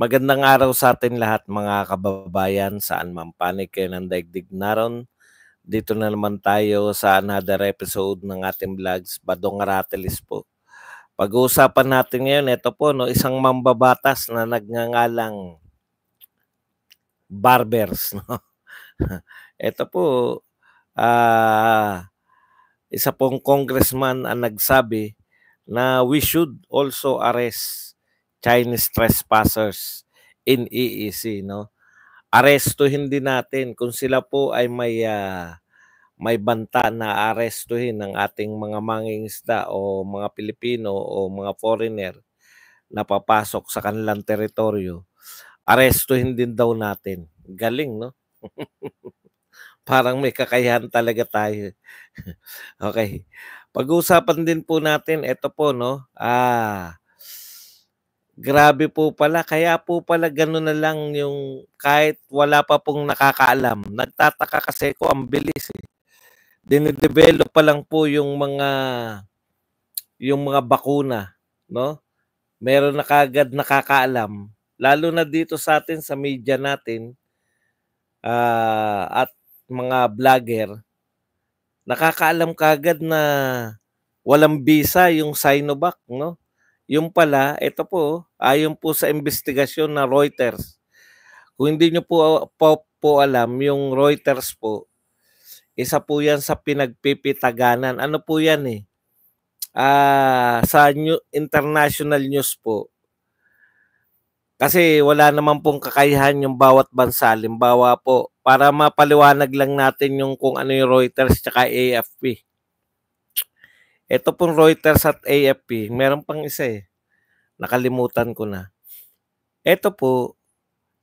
Magandang araw sa atin lahat mga kababayan saan man panig kayo ng daigdig naron. Dito na naman tayo sa another episode ng ating vlogs, Badong Aratelis po. Pag-uusapan natin ngayon, ito po, no, isang mambabatas na nagngangalang barbers. No? ito po, uh, isa pong congressman ang nagsabi na we should also arrest Chinese trespassers in EEC, no? Arestuhin din natin kung sila po ay may uh, may banta na arestuhin ng ating mga mangingisda o mga Pilipino o mga foreigner na papasok sa kanilang teritoryo. Arestuhin din daw natin. Galing, no? Parang may kakayahan talaga tayo. okay. Pag-usapan din po natin, ito po, no? Ah, Grabe po pala. Kaya po pala gano'n na lang yung kahit wala pa pong nakakaalam. Nagtataka kasi ko ang bilis eh. Dinedevelop pa lang po yung mga yung mga bakuna, no? Meron na kagad nakakaalam. Lalo na dito sa atin sa media natin uh, at mga vlogger, nakakaalam kagad na walang visa yung Sinovac, no? Yung pala, ito po, ayon po sa investigasyon na Reuters, kung hindi nyo po, po, po alam, yung Reuters po, isa po yan sa pinagpipitaganan. Ano po yan eh? Uh, sa new, international news po, kasi wala naman pong kakayahan yung bawat bansa. Limbawa po, para mapaliwanag lang natin yung kung ano yung Reuters tsaka AFP. Ito pong Reuters at AFP, meron pang isa eh. Nakalimutan ko na. Ito po,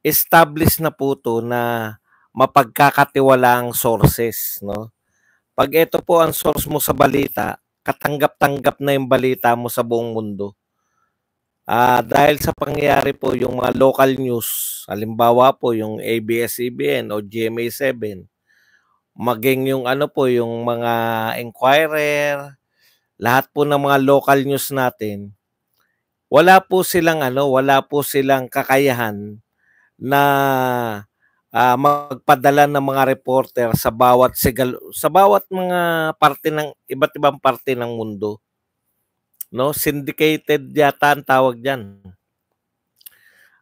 established na po to na mapagkakatiwalaang sources, no? Pag ito po ang source mo sa balita, katanggap-tanggap na yung balita mo sa buong mundo. Ah, dahil sa pangyayari po yung mga local news, halimbawa po yung ABS-CBN o GMA7, maging yung ano po, yung mga inquirer, lahat po ng mga local news natin, wala po silang ano, wala po silang kakayahan na uh, magpadala ng mga reporter sa bawat sigal sa bawat mga parte ng iba't ibang parte ng mundo. No, syndicated yata ang tawag diyan.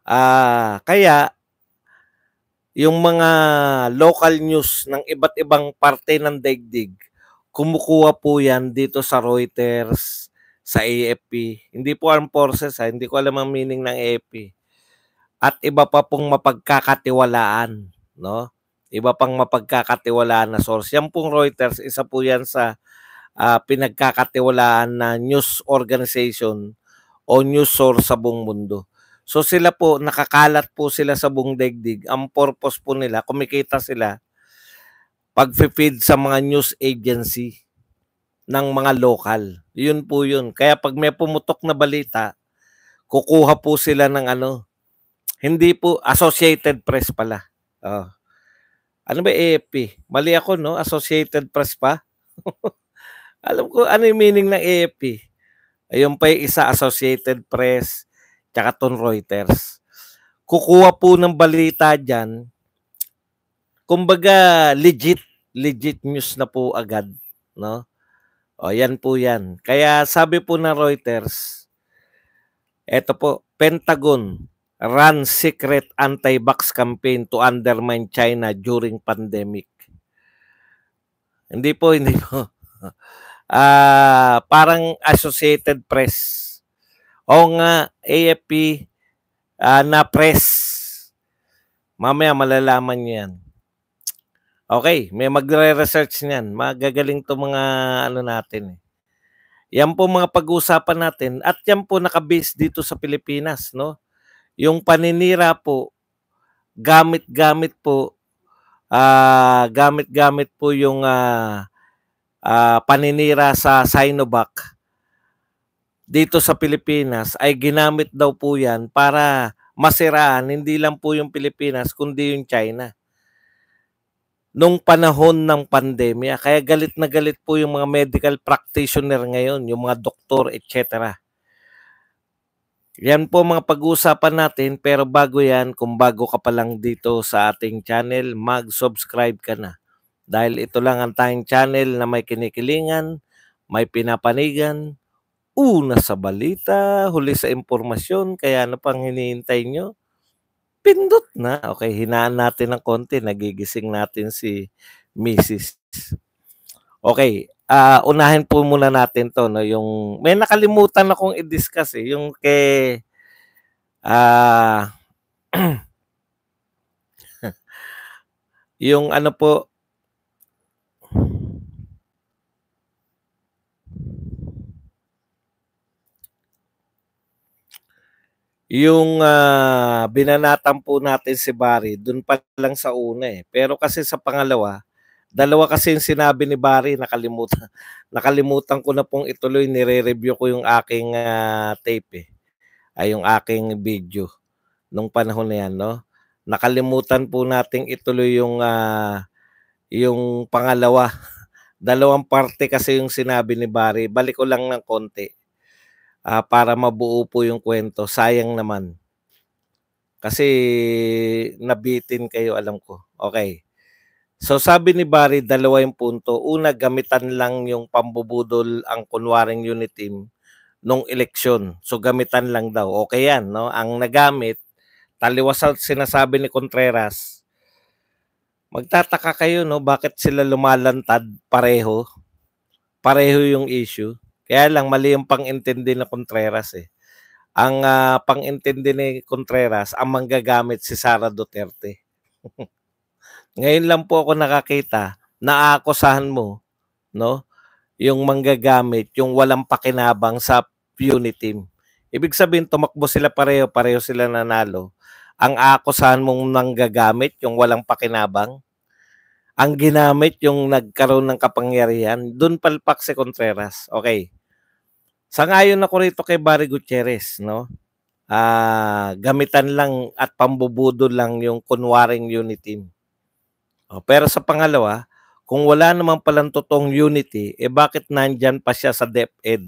Ah, uh, kaya yung mga local news ng iba't ibang parte ng daigdig kumukuha po yan dito sa Reuters, sa AFP. Hindi po armed forces, ha? Ah. hindi ko alam ang meaning ng AFP. At iba pa pong mapagkakatiwalaan, no? Iba pang mapagkakatiwalaan na source. Yan pong Reuters, isa po yan sa uh, pinagkakatiwalaan na news organization o news source sa buong mundo. So sila po, nakakalat po sila sa buong daigdig. Ang purpose po nila, kumikita sila pag-feed sa mga news agency ng mga local. Yun po yun. Kaya pag may pumutok na balita, kukuha po sila ng ano, hindi po, Associated Press pala. Oh. Ano ba AFP? Mali ako, no? Associated Press pa? Alam ko, ano yung meaning ng AFP? Ayun pa yung isa, Associated Press, tsaka Ton Reuters. Kukuha po ng balita dyan kumbaga legit legit news na po agad, no? O yan po yan. Kaya sabi po ng Reuters, eto po, Pentagon run secret anti-vax campaign to undermine China during pandemic. Hindi po, hindi po. Uh, parang Associated Press. O nga, AFP uh, ah, na press. Mamaya malalaman niyan. Okay, may magre-research niyan. Magagaling to mga ano natin eh. Yan po mga pag-uusapan natin at yan po nakabase dito sa Pilipinas, no? Yung paninira po gamit-gamit po uh, gamit-gamit po yung uh, uh, paninira sa Sinovac dito sa Pilipinas ay ginamit daw po yan para masiraan hindi lang po yung Pilipinas kundi yung China nung panahon ng pandemya. Kaya galit na galit po yung mga medical practitioner ngayon, yung mga doktor, etc. Yan po mga pag-uusapan natin pero bago yan, kung bago ka pa lang dito sa ating channel, mag-subscribe ka na. Dahil ito lang ang tayong channel na may kinikilingan, may pinapanigan, una sa balita, huli sa impormasyon, kaya ano pang hinihintay nyo? Pindot na. Okay, hinaan natin ng konti. Nagigising natin si Mrs. Okay, uh, unahin po muna natin to. No? Yung, may nakalimutan akong i-discuss eh. Yung kay... Uh, yung ano po, yung uh, binanatan po natin si Barry, doon pa lang sa una eh. Pero kasi sa pangalawa, dalawa kasi yung sinabi ni Barry, nakalimutan, nakalimutan ko na pong ituloy, nire-review ko yung aking uh, tape eh. Ay, yung aking video nung panahon na yan, no? Nakalimutan po nating ituloy yung uh, yung pangalawa. Dalawang parte kasi yung sinabi ni Barry. Balik ko lang ng konti uh, para mabuo po yung kwento. Sayang naman. Kasi nabitin kayo, alam ko. Okay. So sabi ni Barry, dalawa yung punto. Una, gamitan lang yung pambubudol ang kunwaring unit team nung eleksyon. So gamitan lang daw. Okay yan, no? Ang nagamit, taliwas sa sinasabi ni Contreras. Magtataka kayo, no? Bakit sila lumalantad pareho? Pareho yung issue. Kaya lang mali yung pangintindi ni Contreras eh. Ang uh, pangintindi ni Contreras, ang manggagamit si Sara Duterte. Ngayon lang po ako nakakita na akusahan mo, no? Yung manggagamit, yung walang pakinabang sa puny team. Ibig sabihin, tumakbo sila pareho, pareho sila nanalo. Ang akusahan mong nanggagamit, yung walang pakinabang, ang ginamit yung nagkaroon ng kapangyarihan, doon palpak si Contreras. Okay. Sangayon ako rito kay Barry Gutierrez, no? Ah, gamitan lang at pambubudo lang yung kunwaring unity. Oh, pero sa pangalawa, kung wala naman palang totoong unity, eh bakit nandyan pa siya sa DepEd?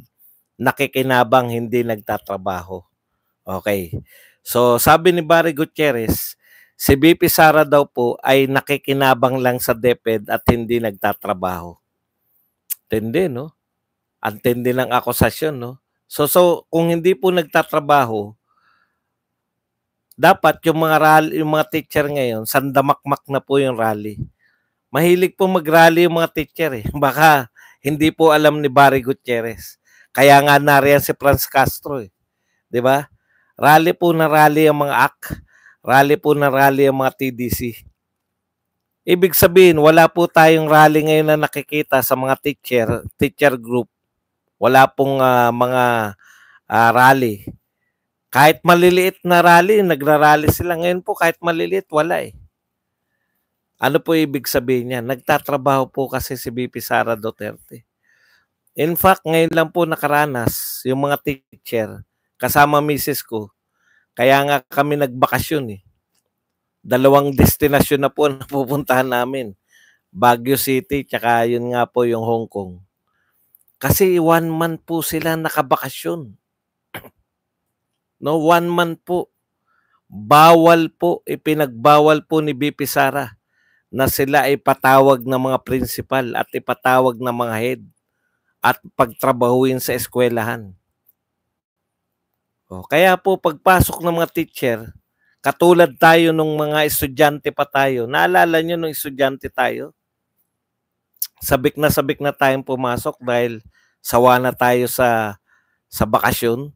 Nakikinabang hindi nagtatrabaho. Okay. So sabi ni Barry Gutierrez, si BP Sara daw po ay nakikinabang lang sa DepEd at hindi nagtatrabaho. Tindi, no? Ang tindi ng akusasyon, no? So, so kung hindi po nagtatrabaho, dapat yung mga rally, yung mga teacher ngayon, sandamakmak na po yung rally. Mahilig po mag-rally yung mga teacher eh. Baka hindi po alam ni Barry Gutierrez. Kaya nga nariyan si Franz Castro eh. 'Di ba? Rally po na rally ang mga AK. Rally po na rally ang mga TDC. Ibig sabihin, wala po tayong rally ngayon na nakikita sa mga teacher, teacher group wala pong uh, mga uh, rally. Kahit maliliit na rally, nagrarally sila. Ngayon po, kahit maliliit, wala eh. Ano po ibig sabihin niya? Nagtatrabaho po kasi si BP Sara Duterte. In fact, ngayon lang po nakaranas yung mga teacher kasama misis ko. Kaya nga kami nagbakasyon eh. Dalawang destinasyon na po ang pupuntahan namin. Baguio City, tsaka yun nga po yung Hong Kong. Kasi one month po sila nakabakasyon. No, one month po. Bawal po, ipinagbawal po ni BP Sara na sila ay patawag ng mga principal at ipatawag ng mga head at pagtrabahuin sa eskwelahan. O, oh, kaya po pagpasok ng mga teacher, katulad tayo nung mga estudyante pa tayo. Naalala nyo nung estudyante tayo? sabik na sabik na tayong pumasok dahil sawa na tayo sa sa bakasyon.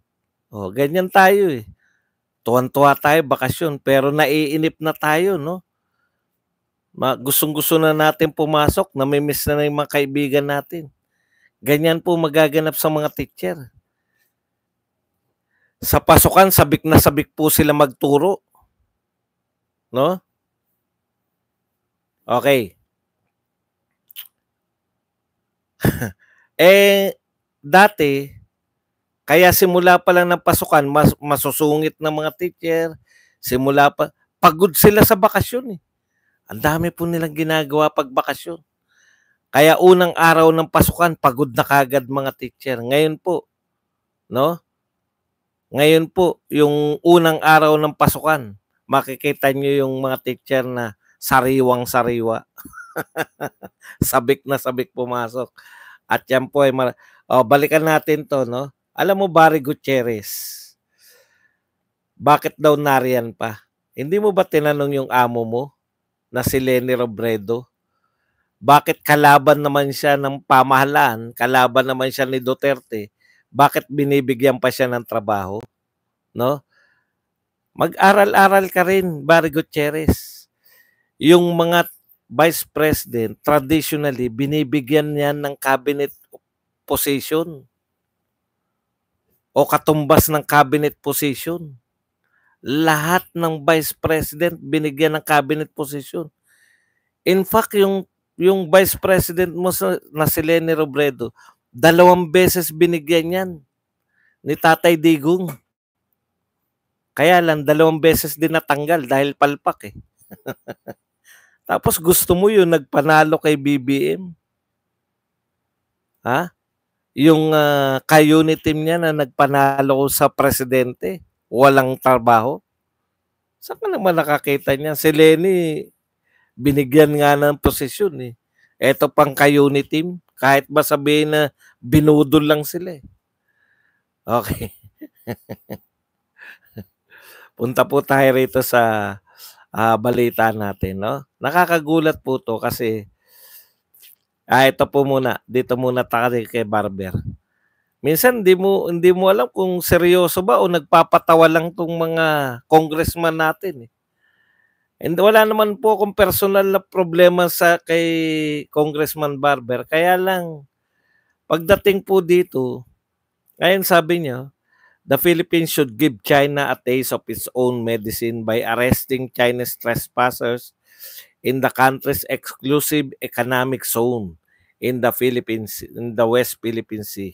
O, oh, ganyan tayo eh. Tuwan-tuwa tayo bakasyon pero naiinip na tayo, no? Ma, gustong-gusto na natin pumasok, namimiss na na yung mga kaibigan natin. Ganyan po magaganap sa mga teacher. Sa pasukan, sabik na sabik po sila magturo. No? Okay. eh, dati, kaya simula pa lang ng pasukan, mas, masusungit ng mga teacher, simula pa, pagod sila sa bakasyon eh. Ang dami po nilang ginagawa pag bakasyon. Kaya unang araw ng pasukan, pagod na kagad mga teacher. Ngayon po, no? Ngayon po, yung unang araw ng pasukan, makikita nyo yung mga teacher na sariwang-sariwa. sabik na sabik pumasok. At yan po ay mar- oh, balikan natin to, no? Alam mo, Barry Gutierrez, bakit daw nariyan pa? Hindi mo ba tinanong yung amo mo na si Lenny Robredo? Bakit kalaban naman siya ng pamahalaan? Kalaban naman siya ni Duterte? Bakit binibigyan pa siya ng trabaho? No? Mag-aral-aral ka rin, Barry Gutierrez. Yung mga Vice President, traditionally, binibigyan niyan ng cabinet position o katumbas ng cabinet position. Lahat ng Vice President binigyan ng cabinet position. In fact, yung yung Vice President mo sa, na si Lenny Robredo, dalawang beses binigyan yan ni Tatay Digong. Kaya lang, dalawang beses din natanggal dahil palpak eh. Tapos gusto mo yung nagpanalo kay BBM. Ha? Yung uh, ah, ka team niya na nagpanalo sa presidente, walang trabaho. Saan ka naman nakakita niya? Si Lenny, binigyan nga ng posisyon eh. Ito pang ka-unit team. Kahit ba sabihin na binudol lang sila eh. Okay. Punta po tayo rito sa uh, balita natin, no? Nakakagulat po to kasi ah, ito po muna, dito muna tayo kay Barber. Minsan hindi mo hindi mo alam kung seryoso ba o nagpapatawa lang tong mga congressman natin eh. And wala naman po akong personal na problema sa kay Congressman Barber. Kaya lang, pagdating po dito, ayun sabi niya, The Philippines should give China a taste of its own medicine by arresting Chinese trespassers in the country's exclusive economic zone in the Philippines, in the West Philippine Sea.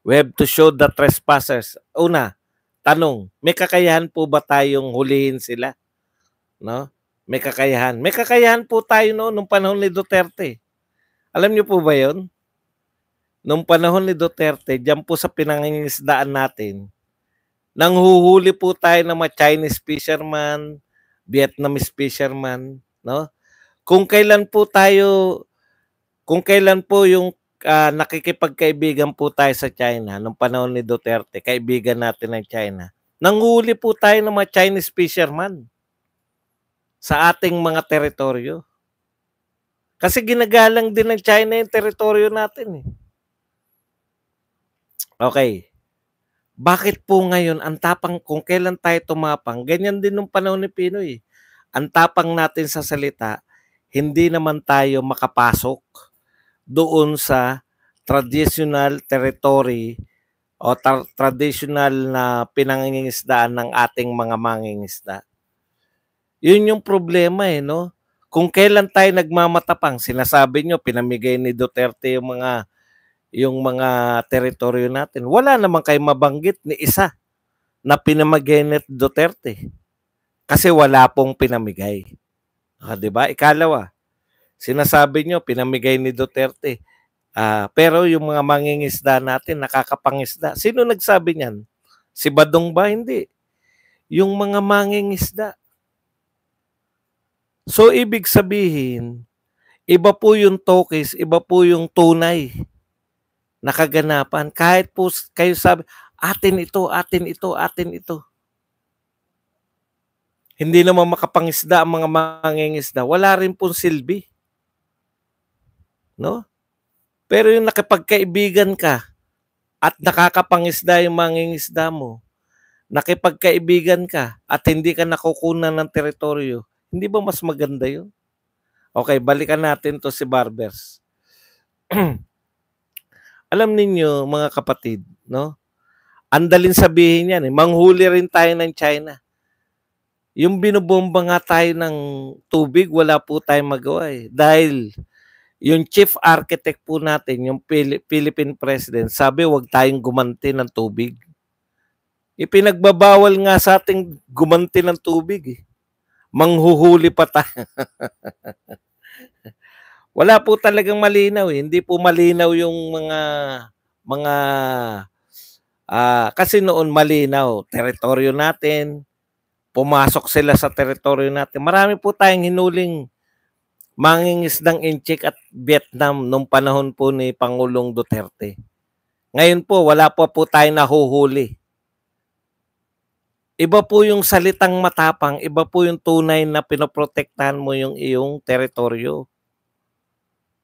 We have to show the trespassers. Una, tanong, may kakayahan po ba tayong hulihin sila? No? May kakayahan. May kakayahan po tayo noon nung panahon ni Duterte. Alam niyo po ba 'yon? nung panahon ni Duterte, diyan po sa pinangingisdaan natin, nang huhuli po tayo ng mga Chinese fisherman, Vietnamese fisherman, no? Kung kailan po tayo kung kailan po yung uh, nakikipagkaibigan po tayo sa China nung panahon ni Duterte, kaibigan natin ng China. nang Nanghuli po tayo ng mga Chinese fisherman sa ating mga teritoryo. Kasi ginagalang din ng China yung teritoryo natin eh. Okay. Bakit po ngayon ang tapang kung kailan tayo tumapang? Ganyan din nung panahon ni Pinoy. Ang tapang natin sa salita, hindi naman tayo makapasok doon sa traditional territory o tra- traditional na pinangingisdaan ng ating mga mangingisda. Yun yung problema eh, no? Kung kailan tayo nagmamatapang, sinasabi nyo, pinamigay ni Duterte yung mga yung mga teritoryo natin. Wala naman kayo mabanggit ni isa na pinamaginet Duterte. Kasi wala pong pinamigay. Ah, 'di ba? Ikalawa. Sinasabi nyo pinamigay ni Duterte. Ah, pero yung mga mangingisda natin nakakapangisda. Sino nagsabi niyan? Si Badong ba hindi? Yung mga mangingisda. So ibig sabihin, iba po yung tokis, iba po yung tunay nakaganapan. Kahit po kayo sabi, atin ito, atin ito, atin ito. Hindi naman makapangisda ang mga mangingisda. Wala rin pong silbi. No? Pero yung nakipagkaibigan ka at nakakapangisda yung mangingisda mo, nakipagkaibigan ka at hindi ka nakukunan ng teritoryo, hindi ba mas maganda yun? Okay, balikan natin to si Barbers. alam ninyo mga kapatid, no? Andalin sabihin yan, eh. manghuli rin tayo ng China. Yung binubomba nga tayo ng tubig, wala po tayong magawa eh. Dahil yung chief architect po natin, yung Philippine President, sabi huwag tayong gumanti ng tubig. Ipinagbabawal nga sa ating gumanti ng tubig eh. Manghuhuli pa tayo. wala po talagang malinaw eh. Hindi po malinaw yung mga mga uh, kasi noon malinaw teritoryo natin. Pumasok sila sa teritoryo natin. Marami po tayong hinuling mangingisdang incheck at Vietnam nung panahon po ni Pangulong Duterte. Ngayon po, wala po, po tayong nahuhuli. Iba po yung salitang matapang, iba po yung tunay na pinoprotektahan mo yung iyong teritoryo.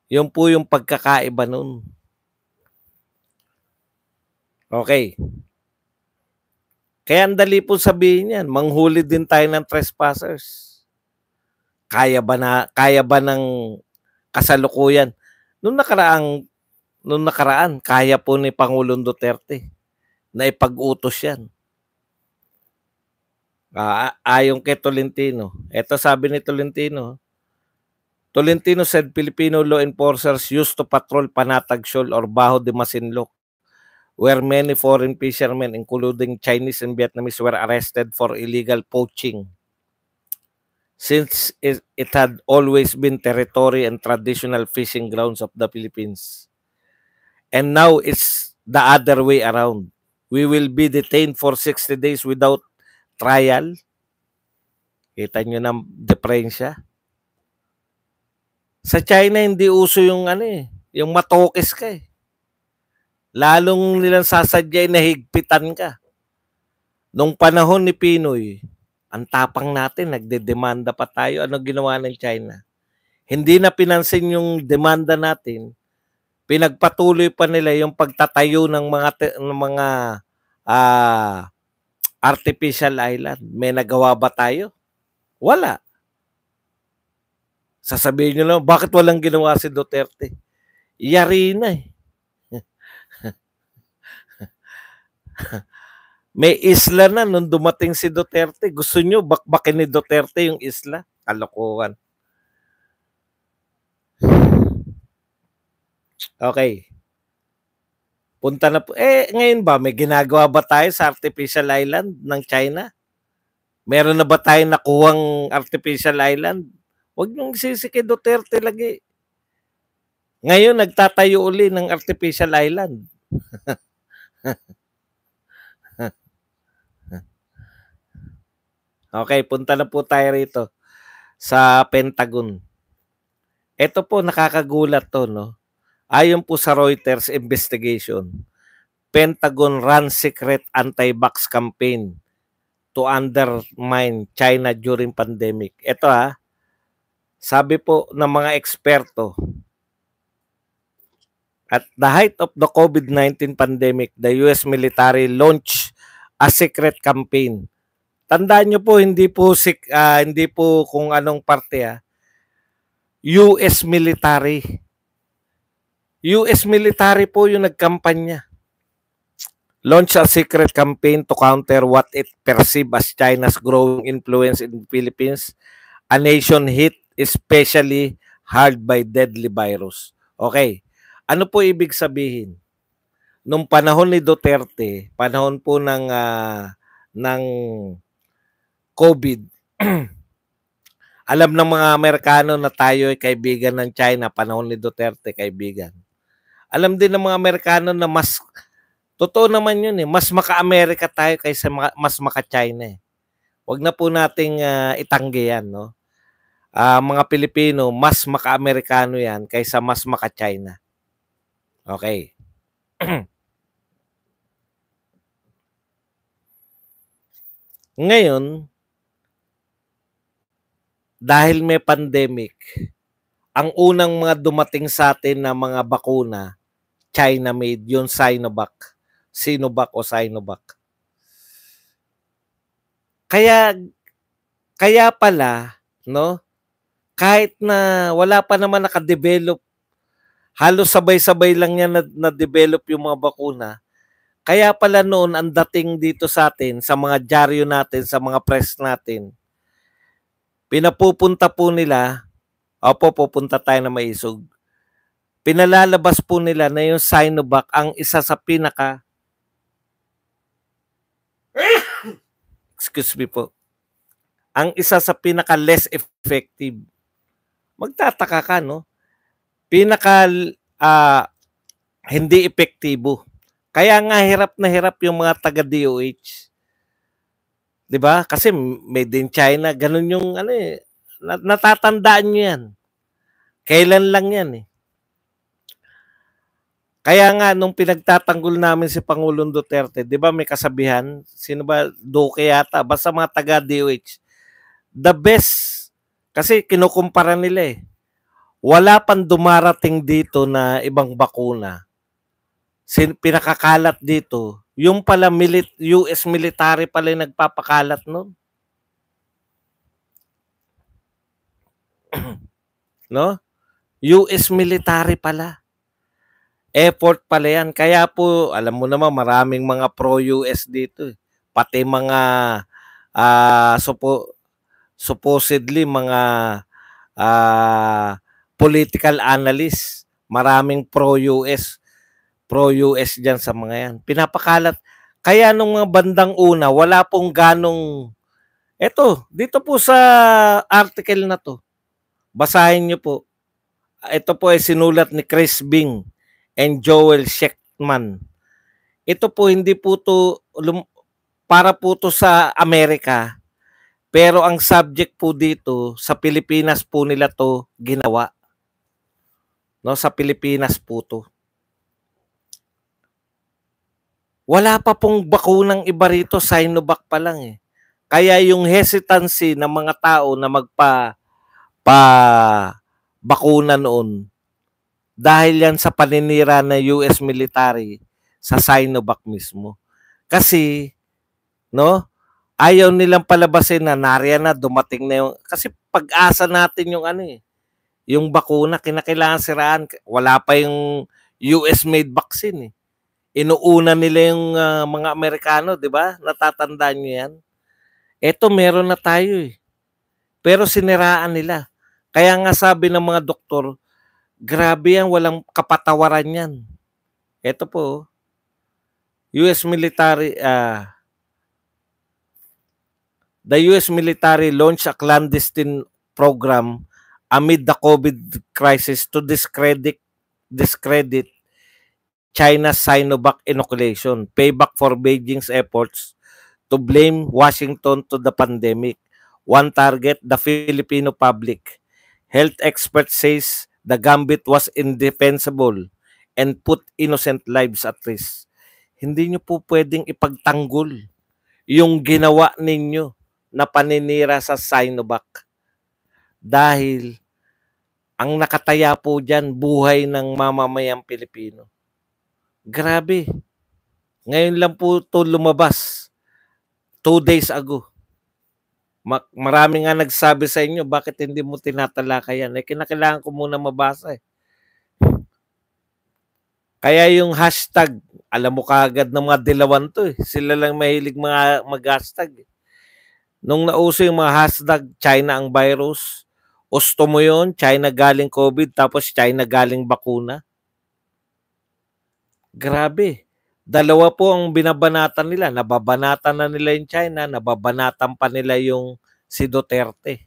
Yun po yung pagkakaiba nun. Okay. Kaya ang dali po sabihin yan, manghuli din tayo ng trespassers. Kaya ba na kaya ba ng kasalukuyan? Noong nakaraang noong nakaraan, kaya po ni Pangulong Duterte na ipag-utos 'yan. Uh, ah, ah, ayon kay Tolentino. Ito sabi ni Tolentino, Tolentino said Filipino law enforcers used to patrol Panatag Shoal or Bajo de Masinloc, where many foreign fishermen, including Chinese and Vietnamese, were arrested for illegal poaching. Since it, it had always been territory and traditional fishing grounds of the Philippines. And now it's the other way around. We will be detained for 60 days without trial. Kita nyo ng deprensya. Sa China, hindi uso yung ano eh, yung matokes ka eh. Lalong nilang sasadya eh, na higpitan ka. Nung panahon ni Pinoy, ang tapang natin, nagdedemanda pa tayo. Ano ginawa ng China? Hindi na pinansin yung demanda natin. Pinagpatuloy pa nila yung pagtatayo ng mga ng mga uh, artificial island. May nagawa ba tayo? Wala. Sasabihin nyo lang, bakit walang ginawa si Duterte? Yari na eh. May isla na nung dumating si Duterte. Gusto nyo bakbakin ni Duterte yung isla? Kalokohan. Okay. Punta na po. Eh, ngayon ba? May ginagawa ba tayo sa artificial island ng China? Meron na ba tayong nakuhang artificial island? Huwag niyong sisi kay Duterte lagi. Ngayon, nagtatayo uli ng artificial island. okay, punta na po tayo rito sa Pentagon. Ito po, nakakagulat to, no? Ayon po sa Reuters investigation, Pentagon ran secret anti-vax campaign to undermine China during pandemic. Ito ha, ah, sabi po ng mga eksperto, at the height of the COVID-19 pandemic, the US military launched a secret campaign. Tandaan niyo po, hindi po sik, uh, ah, hindi po kung anong parte ah. US military. US military po yung nagkampanya. Launch a secret campaign to counter what it perceives as China's growing influence in the Philippines, a nation hit especially hard by deadly virus. Okay. Ano po ibig sabihin? Nung panahon ni Duterte, panahon po ng uh, ng COVID, alam ng mga Amerikano na tayo ay kaibigan ng China, panahon ni Duterte, kaibigan. Alam din ng mga Amerikano na mas, totoo naman yun eh, mas maka-Amerika tayo kaysa mas maka-China eh. Huwag na po nating uh, itanggi yan, no? uh, mga Pilipino, mas maka-Amerikano yan kaysa mas maka-China. Okay. Ngayon, dahil may pandemic, ang unang mga dumating sa atin na mga bakuna, China made, yung Sinovac. Sinovac o Sinovac. Kaya, kaya pala, no, kahit na wala pa naman nakadevelop, halos sabay-sabay lang yan na, na-develop yung mga bakuna. Kaya pala noon ang dating dito sa atin, sa mga dyaryo natin, sa mga press natin, pinapupunta po nila, opo, pupunta tayo na maisog. Pinalalabas po nila na yung Sinovac ang isa sa pinaka Excuse me po. Ang isa sa pinaka less effective magtataka ka, no? Pinaka uh, hindi epektibo. Kaya nga hirap na hirap yung mga taga DOH. 'Di ba? Kasi made in China, ganun yung ano eh, natatandaan niyo 'yan. Kailan lang 'yan eh. Kaya nga nung pinagtatanggol namin si Pangulong Duterte, 'di ba may kasabihan, sino ba Duque yata, basta mga taga DOH, the best kasi kinukumpara nila eh. Wala pang dumarating dito na ibang bakuna. Sin pinakakalat dito, yung pala milit US military pala yung nagpapakalat noon. no? US military pala. Effort pala yan. Kaya po, alam mo naman, maraming mga pro-US dito. Eh. Pati mga uh, supo, supposedly mga uh, political analyst, maraming pro-US, pro-US diyan sa mga yan. Pinapakalat. Kaya nung mga bandang una, wala pong ganong Eto, dito po sa article na to. Basahin niyo po. Ito po ay sinulat ni Chris Bing and Joel Sheckman. Ito po hindi po to para po to sa Amerika pero ang subject po dito, sa Pilipinas po nila to ginawa. No, sa Pilipinas po to. Wala pa pong bakunang iba rito, Sinovac pa lang eh. Kaya yung hesitancy ng mga tao na magpa pa bakuna noon dahil yan sa paninira na US military sa Sinovac mismo. Kasi, no, ayaw nilang palabasin na nariyan na, dumating na yung, kasi pag-asa natin yung ano eh, yung bakuna, kinakailangan siraan, wala pa yung US-made vaccine eh. Inuuna nila yung uh, mga Amerikano, di ba? Natatandaan niyo yan. Eto, meron na tayo eh. Pero siniraan nila. Kaya nga sabi ng mga doktor, grabe yan, walang kapatawaran yan. eto po, oh. US military, uh, the US military launched a clandestine program amid the COVID crisis to discredit discredit China's Sinovac inoculation, payback for Beijing's efforts to blame Washington to the pandemic. One target, the Filipino public. Health expert says the gambit was indefensible and put innocent lives at risk. Hindi nyo po pwedeng ipagtanggol yung ginawa ninyo na paninira sa Sinovac dahil ang nakataya po dyan buhay ng mamamayang Pilipino. Grabe. Ngayon lang po to lumabas. Two days ago. Marami nga nagsabi sa inyo, bakit hindi mo tinatalaka yan? Eh, kinakailangan ko muna mabasa eh. Kaya yung hashtag, alam mo kagad ng mga dilawan to eh. Sila lang mahilig mga mag-hashtag eh. Nung nauso yung mga hashtag, China ang virus, usto mo yun, China galing COVID, tapos China galing bakuna. Grabe. Dalawa po ang binabanatan nila. Nababanatan na nila yung China, nababanatan pa nila yung si Duterte.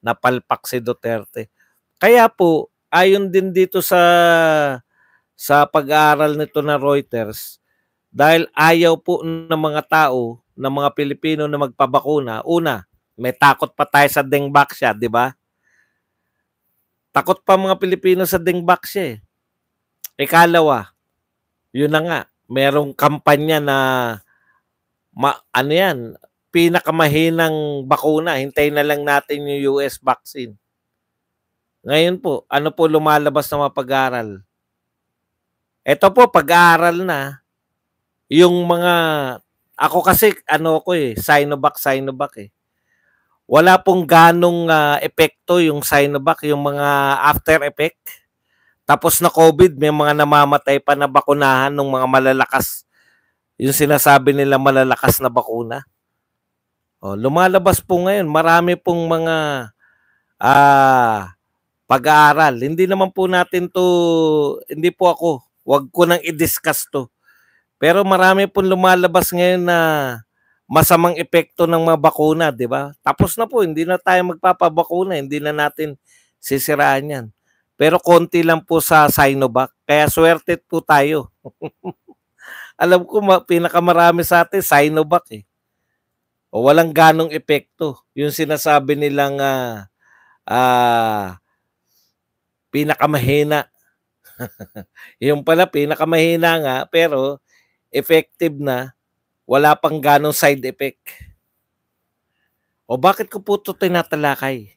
Napalpak si Duterte. Kaya po, ayon din dito sa sa pag-aaral nito na Reuters, dahil ayaw po ng mga tao ng mga Pilipino na magpabakuna, una, may takot pa tayo sa dengbaksya, di ba? Takot pa mga Pilipino sa dengbaksya eh. Ikalawa, yun na nga, merong kampanya na ma, ano yan, pinakamahinang bakuna. Hintayin na lang natin yung US vaccine. Ngayon po, ano po lumalabas na mapag-aral? Ito po, pag-aaral na yung mga ako kasi, ano ko eh, Sinovac, Sinovac eh. Wala pong ganong uh, epekto yung Sinovac, yung mga after effect. Tapos na COVID, may mga namamatay pa na bakunahan ng mga malalakas. Yung sinasabi nila malalakas na bakuna. O, oh, lumalabas po ngayon, marami pong mga uh, pag-aaral. Hindi naman po natin to, hindi po ako, wag ko nang i-discuss to. Pero marami pong lumalabas ngayon na masamang epekto ng mga bakuna, di ba? Tapos na po, hindi na tayo magpapabakuna, hindi na natin sisiraan yan. Pero konti lang po sa Sinovac, kaya swerte po tayo. Alam ko, pinakamarami sa atin, Sinovac eh. O, walang ganong epekto. Yung sinasabi nilang uh, uh, pinakamahina. yung pala, pinakamahina nga, pero effective na, wala pang ganong side effect. O bakit ko po ito tinatalakay?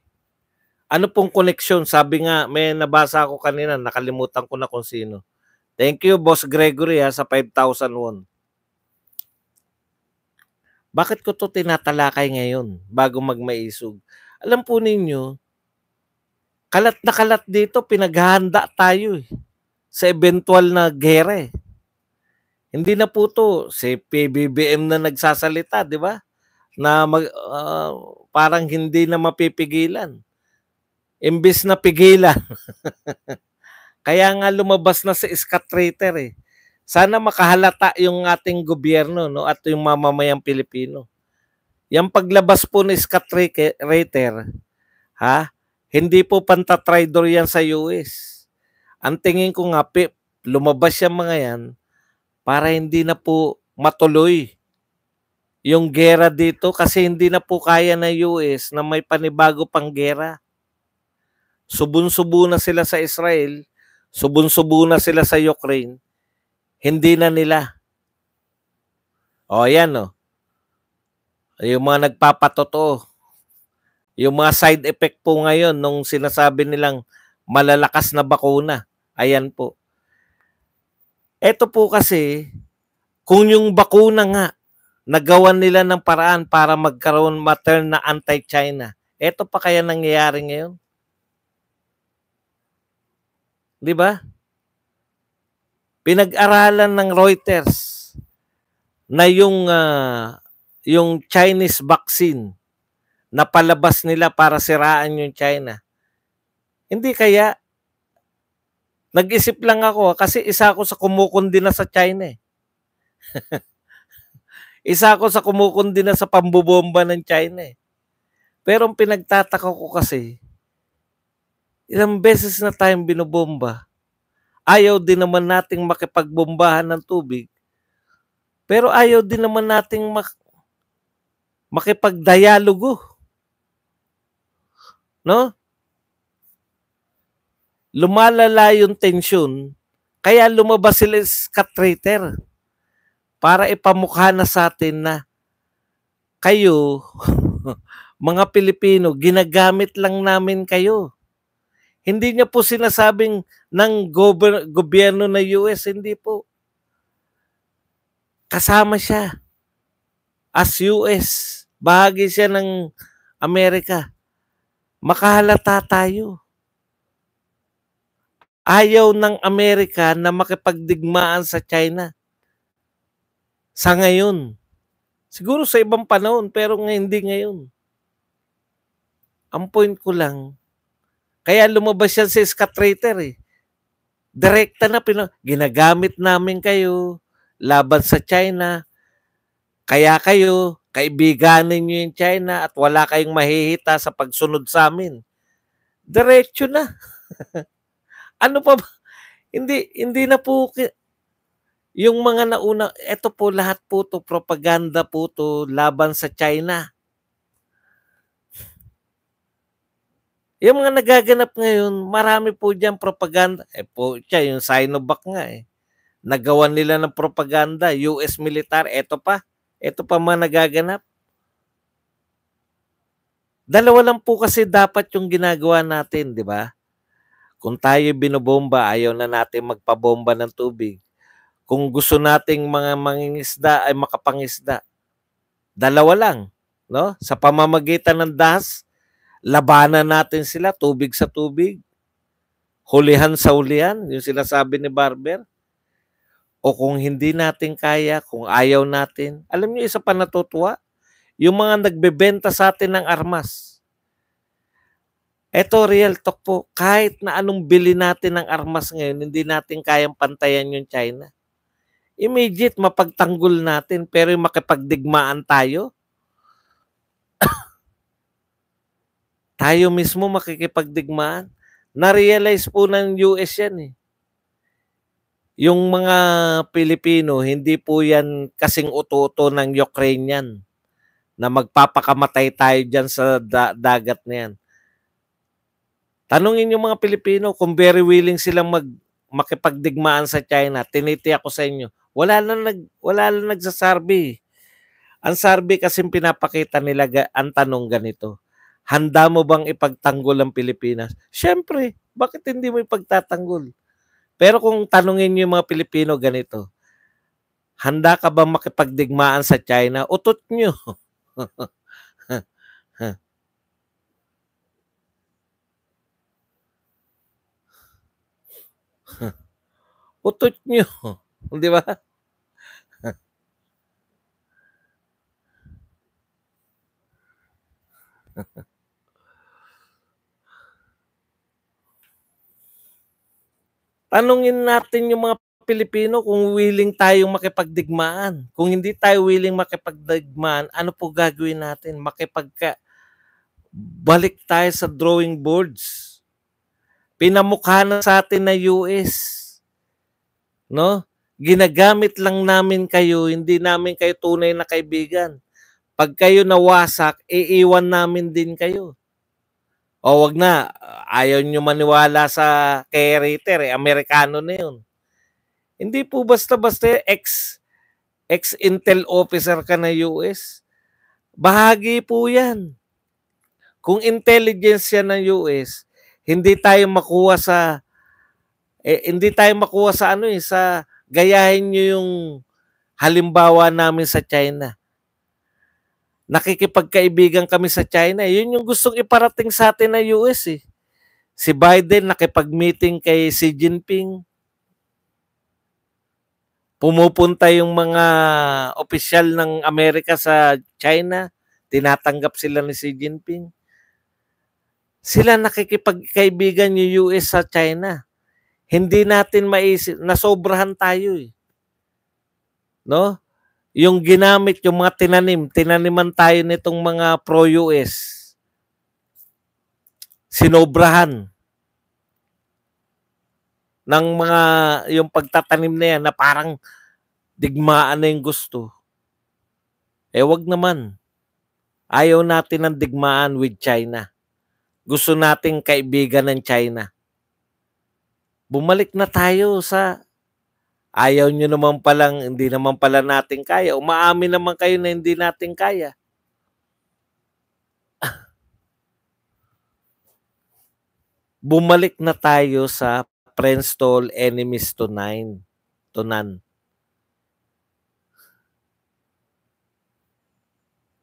Ano pong connection? Sabi nga, may nabasa ako kanina, nakalimutan ko na kung sino. Thank you, Boss Gregory, ha, sa 5,000 won. Bakit ko to tinatalakay ngayon bago magmaisog? Alam po ninyo, kalat na kalat dito, pinaghahanda tayo eh, sa eventual na gere. Eh. Hindi na po to si PBBM na nagsasalita, di ba? Na mag, uh, parang hindi na mapipigilan. Imbis na pigilan. Kaya nga lumabas na si Scott Rater eh. Sana makahalata yung ating gobyerno no at yung mamamayang Pilipino. Yung paglabas po ni Scott Rater, ha? Hindi po pantatraidor yan sa US. Ang tingin ko nga, lumabas yung mga yan para hindi na po matuloy yung gera dito kasi hindi na po kaya na US na may panibago pang gera. Subun-subo na sila sa Israel, subun-subo na sila sa Ukraine, hindi na nila. O yan o. Yung mga nagpapatotoo. Yung mga side effect po ngayon nung sinasabi nilang malalakas na bakuna. Ayan po. Ito po kasi, kung yung bakuna nga, nagawa nila ng paraan para magkaroon matern na anti-China, ito pa kaya nangyayari ngayon? Di ba? Pinag-aralan ng Reuters na yung uh, yung Chinese vaccine na palabas nila para siraan yung China. Hindi kaya Nag-isip lang ako ah, kasi isa ako sa kumukundi na sa China eh. isa ako sa kumukundi na sa pambubomba ng China eh. Pero ang pinagtataka ko kasi, ilang beses na tayong binobomba, ayaw din naman nating makipagbombahan ng tubig, pero ayaw din naman nating mak- makipagdialogo. No? lumalala yung tension, kaya lumabas sila sa traitor para ipamukha na sa atin na kayo, mga Pilipino, ginagamit lang namin kayo. Hindi niya po sinasabing ng gober- gobyerno na US, hindi po. Kasama siya as US. Bahagi siya ng Amerika. Makahalata tayo. Ayaw ng Amerika na makipagdigmaan sa China. Sa ngayon. Siguro sa ibang panahon, pero ngayon hindi ngayon. Ang point ko lang, kaya lumabas yan si Scott Rater eh. Direkta na, pin- ginagamit namin kayo laban sa China. Kaya kayo, kaibiganin nyo yung China at wala kayong mahihita sa pagsunod sa amin. Diretso na. ano pa ba? Hindi, hindi na po, yung mga nauna, eto po lahat po to, propaganda po to, laban sa China. Yung mga nagaganap ngayon, marami po diyan propaganda. Eh po, siya, yung Sinovac nga eh. Nagawa nila ng propaganda, US militar, eto pa. Eto pa mga nagaganap. Dalawa lang po kasi dapat yung ginagawa natin, di ba? Kung tayo binobomba, ayaw na natin magpabomba ng tubig. Kung gusto nating mga mangingisda ay makapangisda. Dalawa lang, no? Sa pamamagitan ng das, labanan natin sila tubig sa tubig. Hulihan sa hulihan, yung sinasabi ni Barber. O kung hindi natin kaya, kung ayaw natin. Alam niyo isa pa natutuwa? Yung mga nagbebenta sa atin ng armas ito, real talk po, kahit na anong bili natin ng armas ngayon, hindi natin kayang pantayan yung China. Immediate, mapagtanggol natin, pero yung makipagdigmaan tayo, tayo mismo makikipagdigmaan. Na-realize po ng US yan eh. Yung mga Pilipino, hindi po yan kasing ututo ng Ukrainian na magpapakamatay tayo dyan sa da- dagat na yan Tanungin yung mga Pilipino kung very willing silang mag makipagdigmaan sa China. Tinitiyak ko sa inyo. Wala na nag wala na nagsasarbi. Ang sarbi kasi pinapakita nila ang tanong ganito. Handa mo bang ipagtanggol ang Pilipinas? Siyempre, bakit hindi mo ipagtatanggol? Pero kung tanungin niyo yung mga Pilipino ganito, handa ka ba makipagdigmaan sa China? Utot nyo. Utot nyo. Di ba? Tanungin natin yung mga Pilipino kung willing tayong makipagdigmaan. Kung hindi tayo willing makipagdigmaan, ano po gagawin natin? Makipagka balik tayo sa drawing boards Pinamukha na sa atin na US. No? Ginagamit lang namin kayo, hindi namin kayo tunay na kaibigan. Pag kayo nawasak, iiwan namin din kayo. O wag na, ayaw nyo maniwala sa character, eh, Amerikano na yun. Hindi po basta-basta ex ex-intel officer ka na US. Bahagi po yan. Kung intelligence yan ng US, hindi tayo makuha sa eh, hindi tayo makuha sa ano eh sa gayahin niyo yung halimbawa namin sa China. Nakikipagkaibigan kami sa China. Eh. Yun yung gustong iparating sa atin na US eh. Si Biden nakipag-meeting kay Xi Jinping. Pumupunta yung mga opisyal ng Amerika sa China. Tinatanggap sila ni Xi Jinping. Sila nakikipagkaibigan yung US sa China. Hindi natin maiisip na sobrahan tayo eh. No? Yung ginamit, yung mga tinanim, tinaniman tayo nitong mga pro-US. Sinobrahan ng mga yung pagtatanim na yan na parang digmaan na yung gusto. Eh wag naman. Ayaw natin ng digmaan with China gusto nating kaibigan ng China. Bumalik na tayo sa ayaw nyo naman palang, hindi naman pala natin kaya. Umaamin naman kayo na hindi natin kaya. Bumalik na tayo sa friends to all, enemies to nine, to none.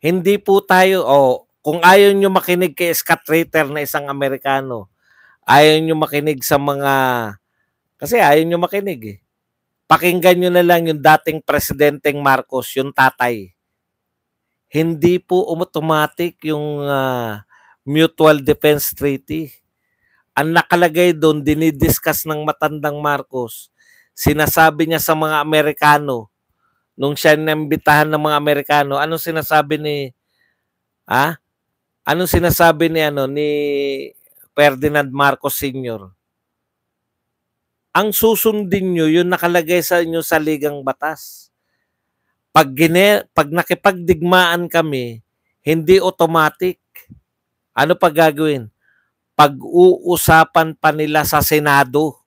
Hindi po tayo, o oh, kung ayaw nyo makinig kay Scott Ritter na isang Amerikano, ayaw nyo makinig sa mga... Kasi ayaw nyo makinig eh. Pakinggan nyo na lang yung dating presidenteng Marcos, yung tatay. Hindi po automatic yung uh, mutual defense treaty. Ang nakalagay doon, dinidiscuss ng matandang Marcos. Sinasabi niya sa mga Amerikano, nung siya nambitahan ng mga Amerikano, anong sinasabi ni, ha? Ah, Anong sinasabi ni ano ni Ferdinand Marcos Sr. Ang susundin niyo yung nakalagay sa inyo sa ligang batas. Pag, gine, pag nakipagdigmaan kami, hindi automatic. Ano pag gagawin? Pag-uusapan pa nila sa Senado.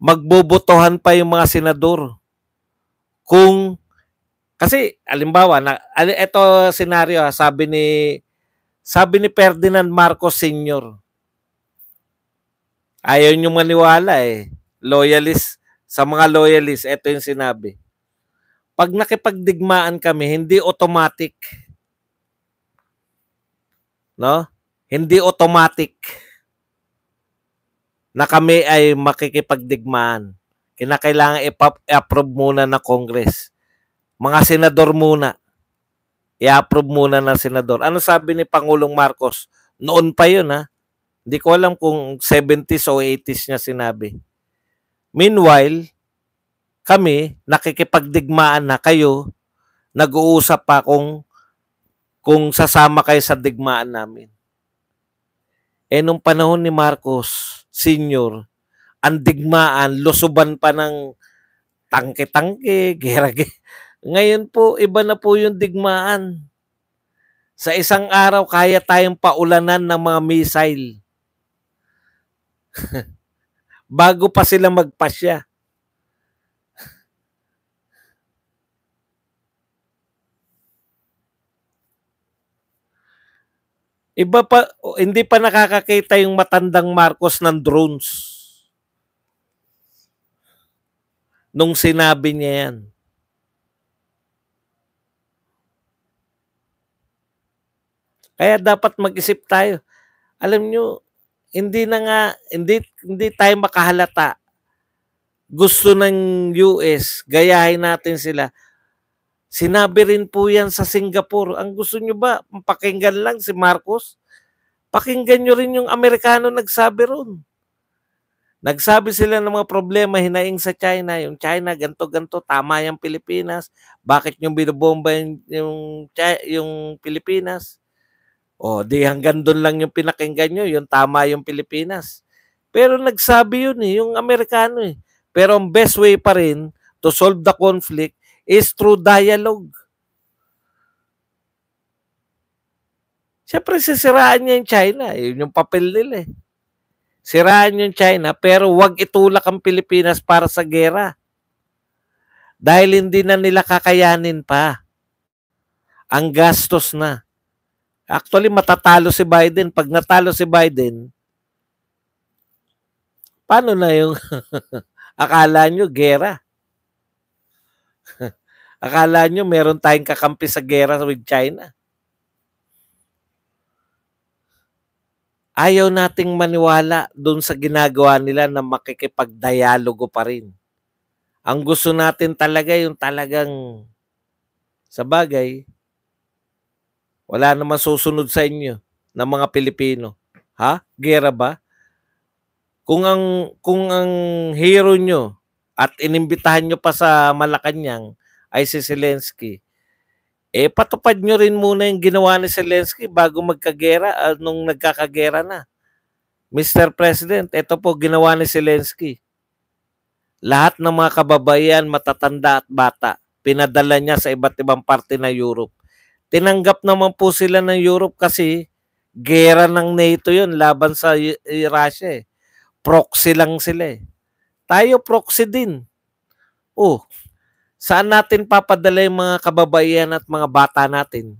Magbobotohan pa yung mga senador kung kasi alimbawa na ito senaryo ah, sabi ni sabi ni Ferdinand Marcos Sr. Ayaw niyo maniwala eh. Loyalist sa mga loyalist, ito yung sinabi. Pag nakipagdigmaan kami, hindi automatic. No? Hindi automatic na kami ay makikipagdigmaan. Kinakailangan i-approve muna na Congress mga senador muna. I-approve muna ng senador. Ano sabi ni Pangulong Marcos? Noon pa yun ha. Hindi ko alam kung 70s o 80s niya sinabi. Meanwhile, kami, nakikipagdigmaan na kayo, nag-uusap pa kung, kung sasama kayo sa digmaan namin. Eh, nung panahon ni Marcos Sr., ang digmaan, lusuban pa ng tangke-tangke, gera-gera. Ngayon po, iba na po yung digmaan. Sa isang araw, kaya tayong paulanan ng mga missile. Bago pa sila magpasya. Iba pa, hindi pa nakakakita yung matandang Marcos ng drones. Nung sinabi niya yan. Kaya dapat mag-isip tayo. Alam nyo, hindi na nga, hindi, hindi tayo makahalata. Gusto ng US, gayahin natin sila. Sinabi rin po yan sa Singapore. Ang gusto nyo ba, pakinggan lang si Marcos? Pakinggan nyo rin yung Amerikano nagsabi ron. Nagsabi sila ng mga problema hinaing sa China. Yung China, ganto ganto tama yung Pilipinas. Bakit yung binobomba yung, yung, yung Pilipinas? O, oh, di hanggang doon lang yung pinakinggan nyo, yung tama yung Pilipinas. Pero nagsabi yun eh, yung Amerikano eh. Pero ang best way pa rin to solve the conflict is through dialogue. Siyempre, sisiraan niya yung China. Eh, yun yung papel nila eh. Siraan yung China, pero wag itulak ang Pilipinas para sa gera. Dahil hindi na nila kakayanin pa. Ang gastos na. Actually, matatalo si Biden. Pag natalo si Biden, paano na yung akala nyo, gera? akala nyo, meron tayong kakampi sa gera with China. Ayaw nating maniwala doon sa ginagawa nila na makikipagdialogo pa rin. Ang gusto natin talaga yung talagang sa bagay, wala naman susunod sa inyo ng mga Pilipino. Ha? Gera ba? Kung ang kung ang hero nyo at inimbitahan nyo pa sa Malacanang ay si Zelensky, eh patupad nyo rin muna yung ginawa ni Zelensky bago magkagera ah, nung nagkakagera na. Mr. President, ito po ginawa ni Zelensky. Lahat ng mga kababayan, matatanda at bata, pinadala niya sa iba't ibang parte na Europe Tinanggap naman po sila ng Europe kasi gera ng NATO yun laban sa Russia eh. Proxy lang sila eh. Tayo proxy din. Oh, saan natin papadala yung mga kababaihan at mga bata natin?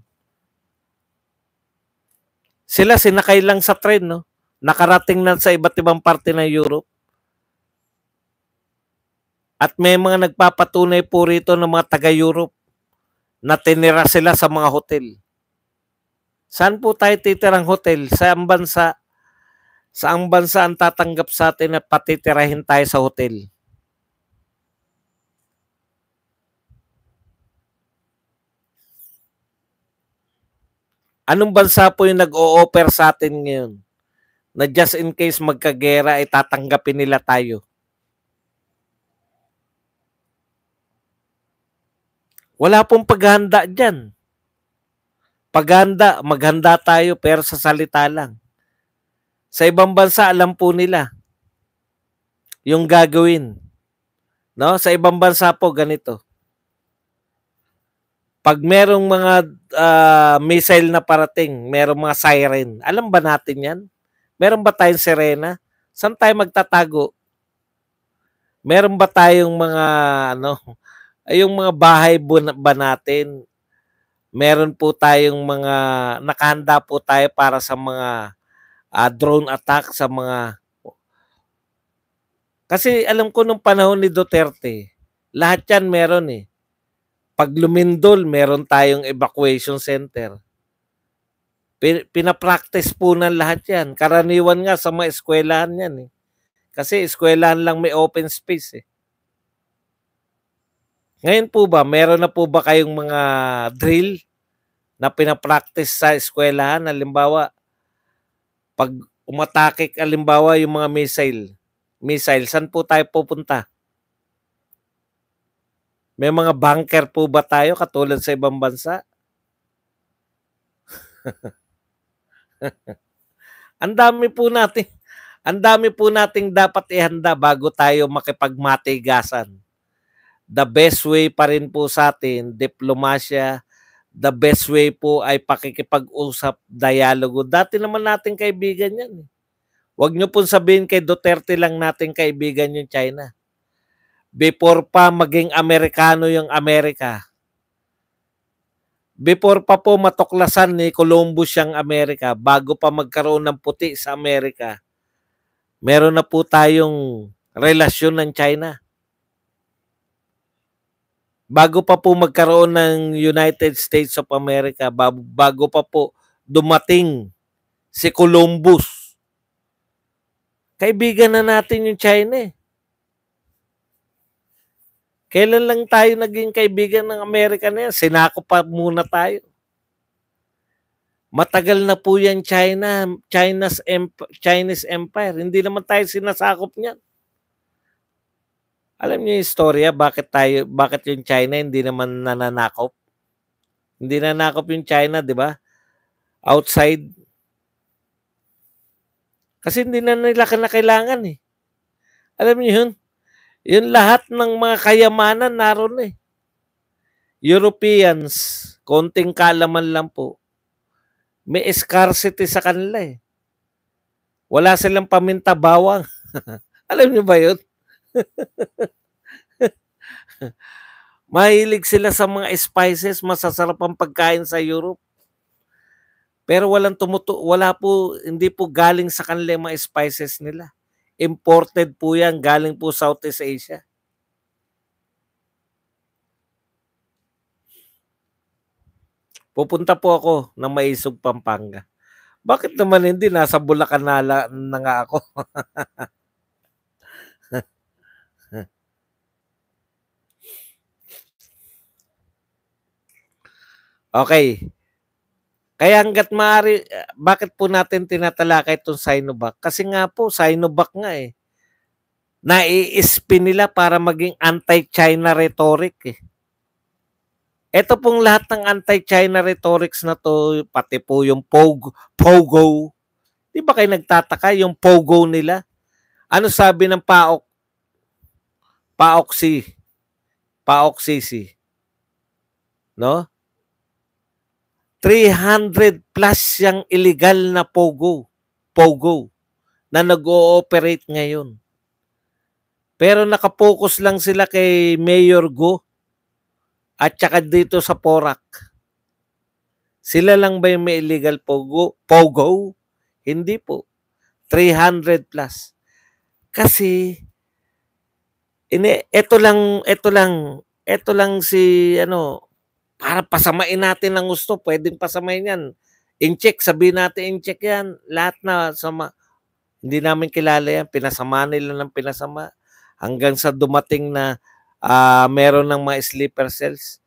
Sila sinakay lang sa tren, no? Nakarating na sa iba't ibang parte ng Europe. At may mga nagpapatunay po rito ng mga taga-Europe natinira sila sa mga hotel. Saan po tayo titirang hotel? Sa ang bansa, sa ang bansa ang tatanggap sa atin na patitirahin tayo sa hotel? Anong bansa po yung nag-o-offer sa atin ngayon? Na just in case magkagera ay tatanggapin nila tayo. Wala pong paghanda dyan. Paghanda, maghanda tayo pero sa salita lang. Sa ibang bansa, alam po nila yung gagawin. No? Sa ibang bansa po, ganito. Pag merong mga uh, missile na parating, merong mga siren, alam ba natin yan? Meron ba tayong sirena? Saan tayo magtatago? Meron ba tayong mga ano, ay yung mga bahay ba natin, meron po tayong mga, nakahanda po tayo para sa mga uh, drone attack, sa mga, kasi alam ko nung panahon ni Duterte, lahat yan meron eh. Pag lumindol, meron tayong evacuation center. Pinapractice po ng lahat yan. Karaniwan nga sa mga eskwelahan yan eh. Kasi eskwelahan lang may open space eh. Ngayon po ba, meron na po ba kayong mga drill na pinapractice sa eskwelahan? Halimbawa, pag umatake, halimbawa, yung mga missile, missile, saan po tayo pupunta? May mga bunker po ba tayo katulad sa ibang bansa? ang dami po natin. Ang dami po nating dapat ihanda bago tayo makipagmatigasan the best way pa rin po sa atin, diplomasya, the best way po ay pakikipag-usap, dialogo. Dati naman natin kaibigan yan. Eh. Huwag nyo pong sabihin kay Duterte lang natin kaibigan yung China. Before pa maging Amerikano yung Amerika, before pa po matuklasan ni Columbus ang Amerika, bago pa magkaroon ng puti sa Amerika, meron na po tayong relasyon ng China bago pa po magkaroon ng United States of America, bago pa po dumating si Columbus, kaibigan na natin yung China eh. Kailan lang tayo naging kaibigan ng Amerika na yan? Sinako pa muna tayo. Matagal na po yan China, China's Chinese Empire. Hindi naman tayo sinasakop niyan. Alam niyo yung istorya bakit tayo bakit yung China hindi naman nananakop? Hindi nanakop yung China, 'di ba? Outside kasi hindi na nila na kailangan eh. Alam niyo yun? Yung lahat ng mga kayamanan naroon eh. Europeans, konting kalaman lang po, may scarcity sa kanila eh. Wala silang paminta bawang. Alam niyo ba yun? Mahilig sila sa mga spices, masasarap ang pagkain sa Europe. Pero walang tumutu wala po, hindi po galing sa kanila mga spices nila. Imported po yan, galing po Southeast Asia. Pupunta po ako ng Maisog, Pampanga. Bakit naman hindi? Nasa Bulacan na, na nga ako. Okay. Kaya hanggat maaari, bakit po natin tinatalakay itong Sinovac? Kasi nga po, Sinovac nga eh. Nai-spin nila para maging anti-China rhetoric eh. Ito pong lahat ng anti-China rhetorics na to, pati po yung Pogo, Pogo. Di ba kayo nagtataka yung Pogo nila? Ano sabi ng PAOK? Paoksi. si. si. No? 300 plus yung illegal na pogo, pogo na nag-ooperate ngayon. Pero nakapokus lang sila kay Mayor Go at saka dito sa Porak. Sila lang ba yung may illegal pogo? pogo? Hindi po. 300 plus. Kasi ini ito lang ito lang ito lang si ano para pasamain natin ng gusto, pwedeng pasamain yan. In-check, sabihin natin in-check yan. Lahat na sama. Hindi namin kilala yan. Pinasama nila ng pinasama. Hanggang sa dumating na uh, meron ng mga sleeper cells.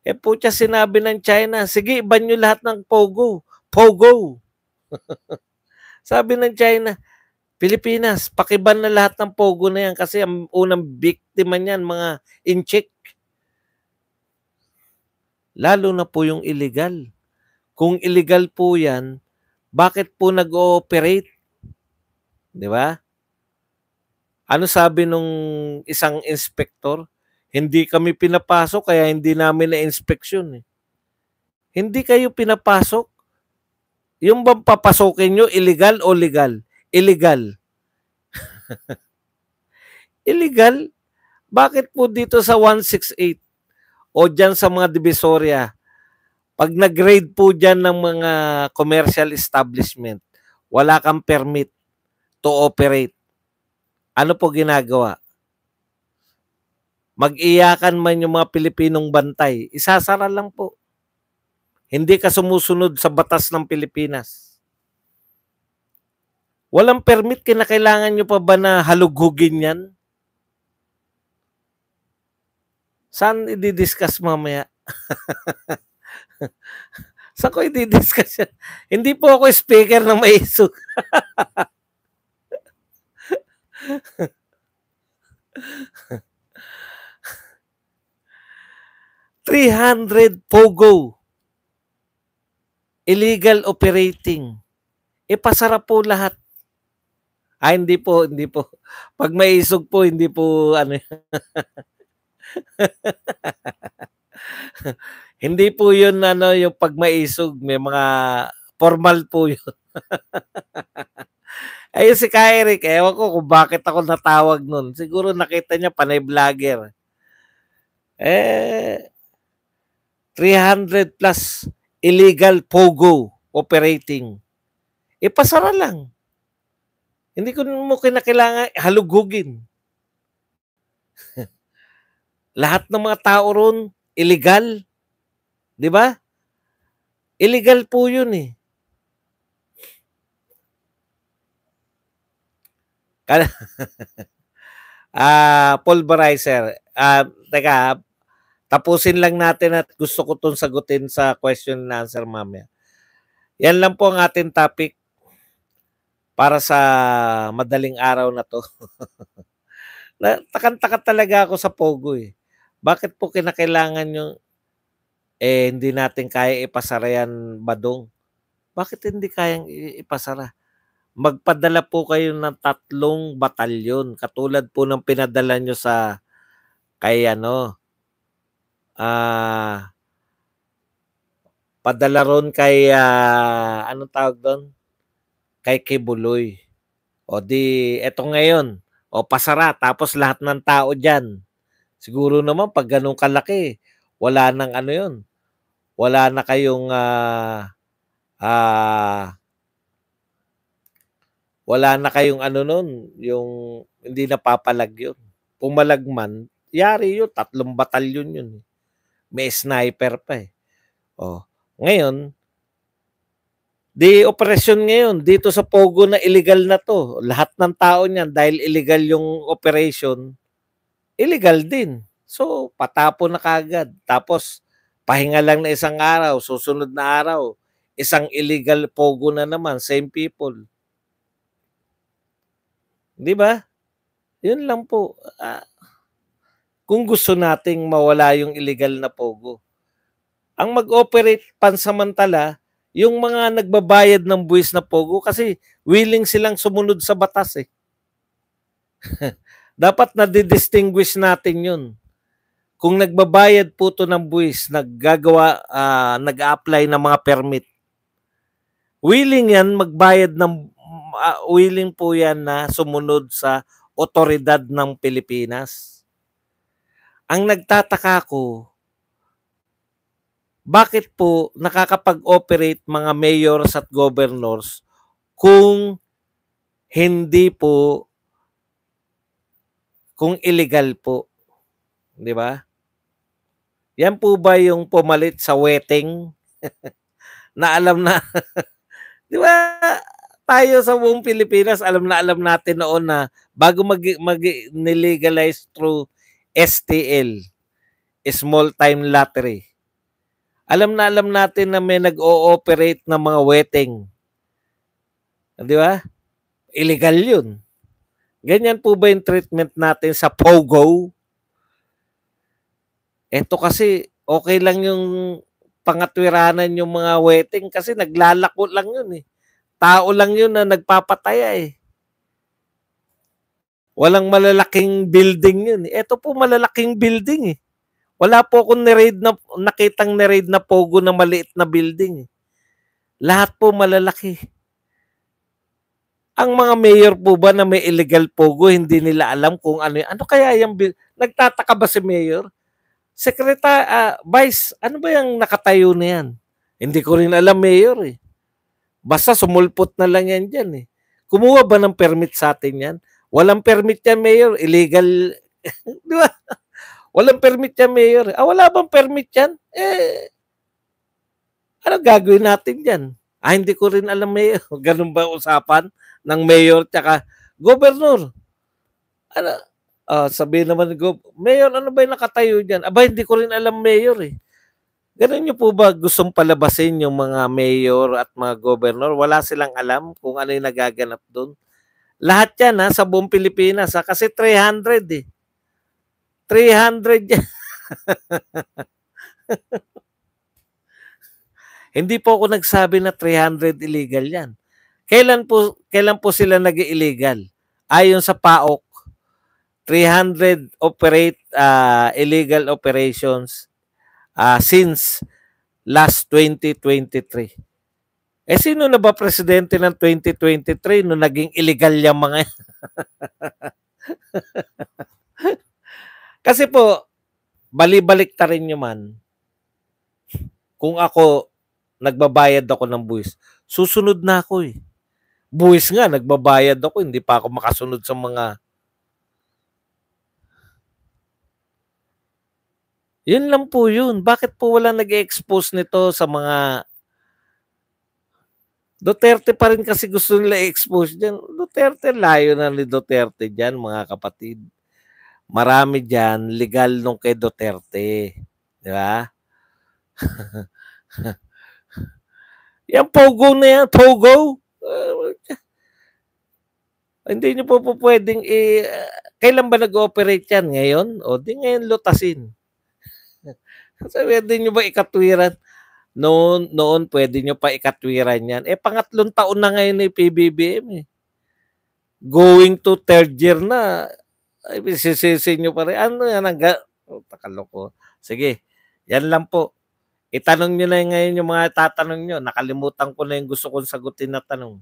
Eh po siya sinabi ng China, sige, iban nyo lahat ng Pogo. Pogo! Sabi ng China, Pilipinas, pakiban na lahat ng Pogo na yan kasi ang unang biktima niyan, mga inchik lalo na po yung illegal. Kung illegal po yan, bakit po nag-ooperate? Di ba? Ano sabi nung isang inspector? Hindi kami pinapasok kaya hindi namin na-inspeksyon. Eh. Hindi kayo pinapasok. Yung bang papasokin nyo, illegal o legal? Illegal. illegal? Bakit po dito sa 168? o dyan sa mga divisoria, pag nag-grade po dyan ng mga commercial establishment, wala kang permit to operate. Ano po ginagawa? Mag-iyakan man yung mga Pilipinong bantay, isasara lang po. Hindi ka sumusunod sa batas ng Pilipinas. Walang permit, kinakailangan nyo pa ba na halughugin yan? Saan i-discuss mamaya? Saan ko i-discuss yan? Hindi po ako speaker ng maisog. Three hundred pogo illegal operating. Ipasara po lahat. Ah, hindi po, hindi po. Pag may isog po, hindi po, ano Hindi po yun ano, yung pag maisog, may mga formal po yun. Ayun si Kyrick, ewan ko kung bakit ako natawag nun. Siguro nakita niya panay vlogger. Eh, 300 plus illegal pogo operating. Ipasara eh, lang. Hindi ko mo kinakailangan halugugin. Lahat ng mga tao ron, illegal. Di ba? Illegal po yun eh. ah, pulverizer. Ah, teka, tapusin lang natin at gusto ko itong sagutin sa question and answer mamaya. Yan lang po ang ating topic para sa madaling araw na to. Takantaka talaga ako sa Pogo eh. Bakit po kinakailangan yung eh hindi natin kaya ipasara yan badong? Bakit hindi kayang ipasara? Magpadala po kayo ng tatlong batalyon katulad po ng pinadala nyo sa kay ano ah uh, padala ron kay uh, ano tawag doon? Kay Kibuloy. O di eto ngayon, o pasara tapos lahat ng tao diyan Siguro naman pag ganun kalaki, wala nang ano yun. Wala na kayong uh, uh, wala na kayong ano noon, yung hindi napapalag yun. Pumalag man, yari yun, tatlong batalyon yun. Eh. May sniper pa eh. Oh. Ngayon, di operasyon ngayon dito sa Pogo na illegal na to. Lahat ng tao niyan dahil illegal yung operation, illegal din. So, patapon na kagad. Tapos, pahinga lang na isang araw, susunod na araw, isang illegal pogo na naman, same people. Di ba? Yun lang po. Uh, kung gusto nating mawala yung illegal na pogo. Ang mag-operate pansamantala, yung mga nagbabayad ng buwis na pogo kasi willing silang sumunod sa batas eh. Dapat na distinguish natin yun. Kung nagbabayad po to ng buwis, naggagawa, uh, ah, nag-apply ng mga permit, willing yan magbayad ng, uh, willing po yan na sumunod sa otoridad ng Pilipinas. Ang nagtataka ko, bakit po nakakapag-operate mga mayors at governors kung hindi po kung illegal po. 'Di ba? Yan po ba yung pumalit sa wedding? na alam na. 'Di ba? Tayo sa buong Pilipinas, alam na alam natin noon na bago mag, mag through STL, Small Time Lottery. Alam na alam natin na may nag ooperate ng mga wedding. 'Di ba? Illegal 'yun. Ganyan po ba yung treatment natin sa Pogo? Ito kasi, okay lang yung pangatwiranan yung mga wedding kasi naglalako lang yun eh. Tao lang yun na nagpapataya eh. Walang malalaking building yun. Ito eh. po malalaking building eh. Wala po akong niraid na, nakitang niraid na pogo na maliit na building eh. Lahat po malalaki ang mga mayor po ba na may illegal pogo, hindi nila alam kung ano Ano kaya yung, nagtataka ba si mayor? Sekretary, uh, ah, Vice, ano ba yung nakatayo na yan? Hindi ko rin alam, Mayor. Eh. Basta sumulpot na lang yan dyan. Eh. Kumuha ba ng permit sa atin yan? Walang permit yan, Mayor. Illegal. Di ba? Walang permit yan, Mayor. Eh. Ah, wala bang permit yan? Eh, ano gagawin natin dyan? Ah, hindi ko rin alam, Mayor. Ganun ba usapan? ng mayor tsaka governor. Ano, uh, sabihin naman ng mayor, ano ba yung nakatayo dyan? Aba, hindi ko rin alam mayor eh. Ganun nyo po ba gustong palabasin yung mga mayor at mga governor? Wala silang alam kung ano yung nagaganap doon. Lahat yan ha, sa buong Pilipinas ha, kasi 300 eh. 300 yan. Hindi po ako nagsabi na 300 illegal yan. Kailan po kailan po sila nag-illegal? Ayon sa PAOK, 300 operate uh, illegal operations uh, since last 2023. Eh sino na ba presidente ng 2023 no naging illegal yung mga Kasi po, balibalik ta rin man. Kung ako, nagbabayad ako ng buwis, susunod na ako eh buwis nga, nagbabayad ako, hindi pa ako makasunod sa mga... Yun lang po yun. Bakit po wala nag expose nito sa mga... Duterte pa rin kasi gusto nila expose dyan. Duterte, layo na ni Duterte dyan, mga kapatid. Marami dyan, legal nung kay Duterte. Di ba? yan, pogo na yan, pogo. Uh, hindi nyo po po pwedeng i... Uh, kailan ba nag-ooperate yan? Ngayon? O di ngayon lutasin. so, pwede nyo ba ikatwiran? Noon, noon pwede nyo pa ikatwiran yan. Eh, pangatlong taon na ngayon ni PBBM eh. Going to third year na. Ay, sisisi nyo pa rin. Ano yan? Ang ga- oh, takaloko. Sige. Yan lang po. Itanong nyo na ngayon yung mga tatanong nyo. Nakalimutan ko na yung gusto kong sagutin na tanong.